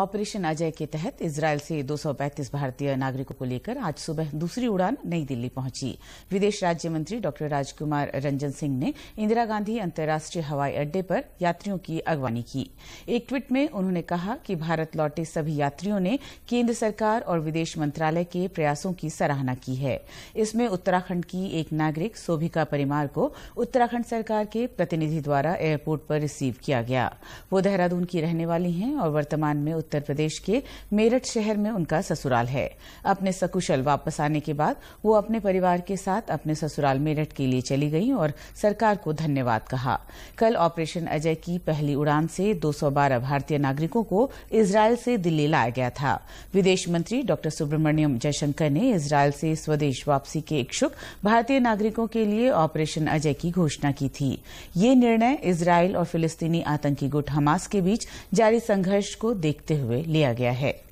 operation Ajay के तहत Israel से 235 भारतीय नागरिकों को लेकर आज सुबह दूसरी उड़ान नई दिल्ली पहुंची विदेश राज्य मंत्री डॉ राजकुमार रंजन सिंह ने इंदिरा गांधी अंतर्राष्ट्रीय हवाई अड्डे पर यात्रियों की अगवानी की एक ट्वीट में उन्होंने कहा कि भारत लौटे सभी यात्रियों ने केंद्र सरकार और विदेश मंत्रालय के प्रयासों की सराहना की है इसमें उत्तराखंड की एक नागरिक शोभिका परिमार को उत्तराखंड सरकार के प्रतिनिधि द्वारा एयरपोर्ट पर रिसीव किया गया वो देहरादून की रहने वाली हैं और वर्तमान में उत्तर प्रदेश के मेरठ शहर में उनका ससुराल है अपने सकुशल वापस आने के बाद वो अपने परिवार के साथ अपने ससुराल मेरठ के लिए चली गई और सरकार को धन्यवाद कहा कल ऑपरेशन अजय की पहली उड़ान से 212 भारतीय नागरिकों को इसराइल से दिल्ली लाया गया था विदेश मंत्री डॉ सुब्रमण्यम जयशंकर ने इसराइल से स्वदेश वापसी के इच्छुक भारतीय नागरिकों के लिए ऑपरेशन अजय की घोषणा की थी ये निर्णय इसराइल और फिलिस्तीनी आतंकी गुट हमास के बीच जारी संघर्ष को देखते देखते हुए लिया गया है